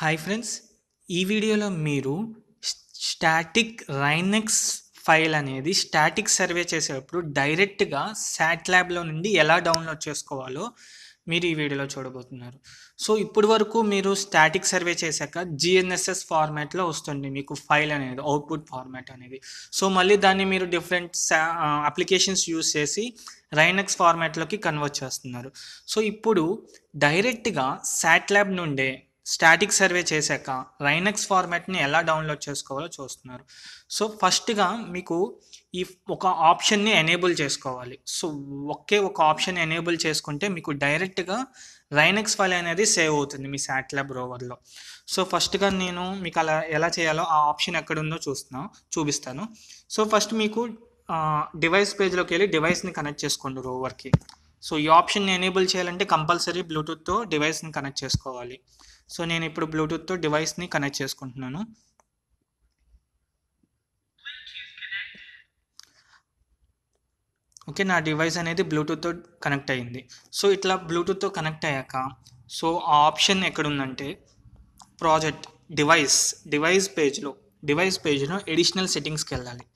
hi friends ఈ వీడియోలో మీరు స్టాటిక్ రైనెక్స్ ఫైల్ అనేది స్టాటిక్ సర్వే చేసేటప్పుడు డైరెక్ట్గా శాట్ ల్యాబ్లో నుండి ఎలా డౌన్లోడ్ చేసుకోవాలో మీరు ఈ వీడియోలో చూడబోతున్నారు సో ఇప్పుడు వరకు మీరు స్టాటిక్ సర్వే చేశాక జిఎన్ఎస్ఎస్ ఫార్మాట్లో వస్తుంది మీకు ఫైల్ అనేది అవుట్పుట్ ఫార్మాట్ అనేది సో మళ్ళీ దాన్ని మీరు డిఫరెంట్ అప్లికేషన్స్ యూస్ చేసి రైనక్స్ ఫార్మాట్లోకి కన్వర్ట్ చేస్తున్నారు సో ఇప్పుడు డైరెక్ట్గా శాట్ ల్యాబ్ నుండే స్టాటిక్ సర్వే చేశాక రైనక్స్ ఫార్మాట్ని ఎలా డౌన్లోడ్ చేసుకోవాలో చూస్తున్నారు సో ఫస్ట్గా మీకు ఈ ఒక ఆప్షన్ని ఎనేబుల్ చేసుకోవాలి సో ఒకే ఒక ఆప్షన్ ఎనేబుల్ చేసుకుంటే మీకు డైరెక్ట్గా రైనక్స్ ఫైల్ అనేది సేవ్ అవుతుంది మీ శాటిలైబ్ రోవర్లో సో ఫస్ట్గా నేను మీకు అలా ఎలా చేయాలో ఆ ఆప్షన్ ఎక్కడుందో చూస్తున్నా చూపిస్తాను సో ఫస్ట్ మీకు డివైస్ పేజ్లోకి వెళ్ళి డివైస్ని కనెక్ట్ చేసుకోండి రోవర్కి సో ఈ ఆప్షన్ని ఎనేబుల్ చేయాలంటే కంపల్సరీ బ్లూటూత్తో డివైస్ని కనెక్ట్ చేసుకోవాలి సో నేను ఇప్పుడు బ్లూటూత్తో డివైస్ని కనెక్ట్ చేసుకుంటున్నాను ఓకే నా డివైస్ అనేది బ్లూటూత్తో కనెక్ట్ అయ్యింది సో ఇట్లా బ్లూటూత్తో కనెక్ట్ అయ్యాక సో ఆ ఆప్షన్ ఎక్కడుందంటే ప్రాజెక్ట్ డివైస్ డివైస్ పేజ్లో డివైస్ పేజ్లో ఎడిషనల్ సెట్టింగ్స్కి వెళ్ళాలి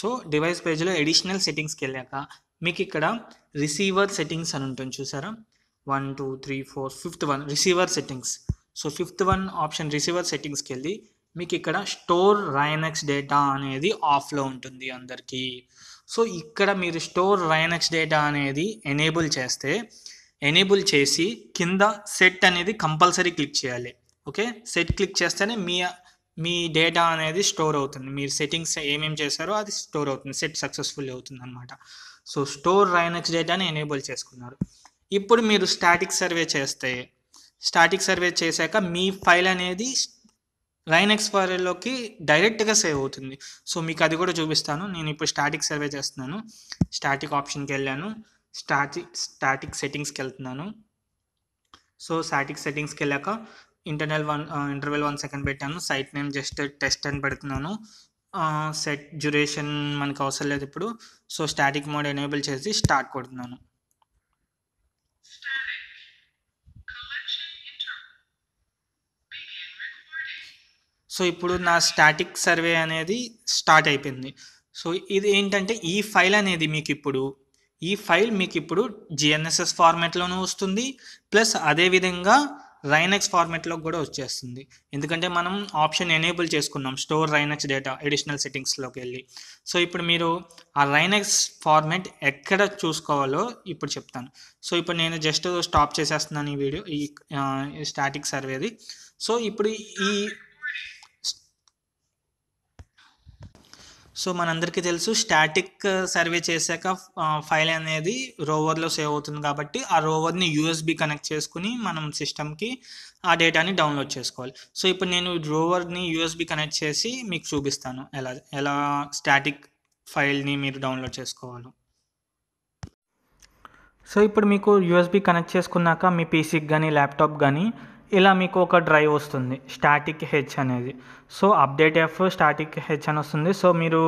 సో డివైస్ పేజ్లో ఎడిషనల్ సెట్టింగ్స్కి వెళ్ళాక మీకు ఇక్కడ రిసీవర్ సెట్టింగ్స్ అని ఉంటుంది చూసారా one two three four fifth one receiver settings so fifth one option receiver సెట్టింగ్స్కి వెళ్ళి మీకు ఇక్కడ స్టోర్ రైనక్స్ డేటా అనేది ఆఫ్లో ఉంటుంది అందరికీ సో ఇక్కడ మీరు స్టోర్ రైనక్స్ డేటా అనేది ఎనేబుల్ చేస్తే ఎనేబుల్ చేసి కింద సెట్ అనేది కంపల్సరీ క్లిక్ చేయాలి ఓకే సెట్ క్లిక్ చేస్తేనే మీ మీ డేటా అనేది స్టోర్ అవుతుంది మీరు సెట్టింగ్స్ ఏమేమి చేశారో అది స్టోర్ అవుతుంది సెట్ సక్సెస్ఫుల్ అవుతుంది అనమాట సో స్టోర్ రైనక్స్ డేటాని ఎనేబుల్ చేసుకున్నారు ఇప్పుడు మీరు స్టాటిక్ సర్వే చేస్తే స్టాటిక్ సర్వే చేశాక మీ ఫైల్ అనేది రైనక్స్ ఫైల్లోకి డైరెక్ట్గా సేవ్ అవుతుంది సో మీకు అది కూడా చూపిస్తాను నేను ఇప్పుడు స్టాటిక్ సర్వే చేస్తున్నాను స్టాటిక్ ఆప్షన్కి వెళ్ళాను స్టాటిక్ స్టాటిక్ సెట్టింగ్స్కి వెళ్తున్నాను సో స్టాటిక్ సెట్టింగ్స్కి వెళ్ళాక internal one interval one second పెట్టాను సైట్ నేమ్ జస్ట్ టెస్ట్ అని పెడుతున్నాను సెట్ డ్యూరేషన్ మనకు అవసరం లేదు ఇప్పుడు సో స్టాటిక్ మోడ్ ఎనేబుల్ చేసి స్టార్ట్ కొడుతున్నాను సో ఇప్పుడు నా స్టాటిక్ సర్వే అనేది స్టార్ట్ అయిపోయింది సో ఇది ఏంటంటే ఈ ఫైల్ అనేది మీకు ఇప్పుడు ఈ ఫైల్ మీకు ఇప్పుడు జిఎన్ఎస్ఎస్ ఫార్మాట్లోనూ వస్తుంది ప్లస్ అదేవిధంగా రైనెక్స్ ఫార్మేట్లో కూడా వచ్చేస్తుంది ఎందుకంటే మనం ఆప్షన్ ఎనేబుల్ చేసుకున్నాం స్టోర్ రైనెక్స్ డేటా ఎడిషనల్ సెట్టింగ్స్లోకి వెళ్ళి సో ఇప్పుడు మీరు ఆ రైనెక్స్ ఫార్మేట్ ఎక్కడ చూసుకోవాలో ఇప్పుడు చెప్తాను సో ఇప్పుడు నేను జస్ట్ స్టాప్ చేసేస్తున్నాను ఈ వీడియో ఈ స్టాటిక్ సర్వేది సో ఇప్పుడు ఈ సో మనందరికీ తెలుసు స్టాటిక్ సర్వే uh, చేశాక ఫైల్ అనేది రోవర్లో సేవ్ అవుతుంది కాబట్టి ఆ రోవర్ని యూఎస్బి కనెక్ట్ చేసుకుని మనం సిస్టమ్కి ఆ డేటాని డౌన్లోడ్ చేసుకోవాలి సో ఇప్పుడు నేను రోవర్ని యూఎస్బి కనెక్ట్ చేసి మీకు చూపిస్తాను ఎలా ఎలా స్టాటిక్ ఫైల్ని మీరు డౌన్లోడ్ చేసుకోవాలి సో ఇప్పుడు మీకు యూఎస్బి కనెక్ట్ చేసుకున్నాక మీ పీసీకి కానీ ల్యాప్టాప్ కానీ ఇలా మీకు ఒక డ్రైవ్ వస్తుంది స్టాటిక్ హెచ్ అనేది so update F static H అని వస్తుంది సో మీరు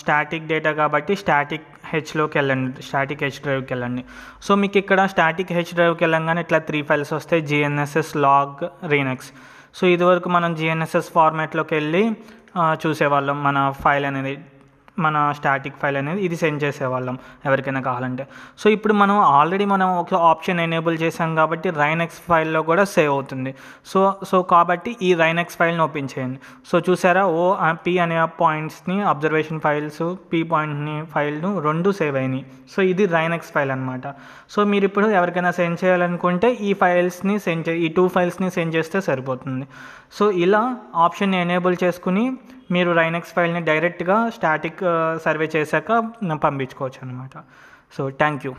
స్టాటిక్ డేటా కాబట్టి స్టాటిక్ హెచ్లోకి వెళ్ళండి స్టాటిక్ హెచ్ డ్రైవ్కి వెళ్ళండి సో మీకు ఇక్కడ స్టాటిక్ హెచ్ డ్రైవ్కి వెళ్ళంగానే ఇట్లా త్రీ ఫైల్స్ వస్తాయి జిఎన్ఎస్ఎస్ లాగ్ రీనెక్స్ సో ఇదివరకు మనం జిఎన్ఎస్ఎస్ ఫార్మాట్లోకి వెళ్ళి చూసేవాళ్ళం మన ఫైల్ అనేది మన స్టాటిక్ ఫైల్ అనేది ఇది సెండ్ చేసేవాళ్ళం ఎవరికైనా కావాలంటే సో ఇప్పుడు మనం ఆల్రెడీ మనం ఒక ఆప్షన్ ఎనేబుల్ చేసాం కాబట్టి రైనెక్స్ ఫైల్లో కూడా సేవ్ అవుతుంది సో సో కాబట్టి ఈ రైనెక్స్ ఫైల్ని ఓపెన్ చేయండి సో చూసారా ఓ పి అనే పాయింట్స్ని అబ్జర్వేషన్ ఫైల్స్ పి పాయింట్ని ఫైల్ను రెండు సేవ్ అయినాయి సో ఇది రైనెక్స్ ఫైల్ అనమాట సో మీరు ఇప్పుడు ఎవరికైనా సెండ్ చేయాలనుకుంటే ఈ ఫైల్స్ని సెండ్ చే ఈ టూ ఫైల్స్ని సెండ్ చేస్తే సరిపోతుంది సో ఇలా ఆప్షన్ ఎనేబుల్ చేసుకుని మీరు రైనెక్స్ ఫైల్ని డైరెక్ట్గా స్టాటిక్ సర్వే చేశాక పంపించుకోవచ్చు అనమాట సో థ్యాంక్ యూ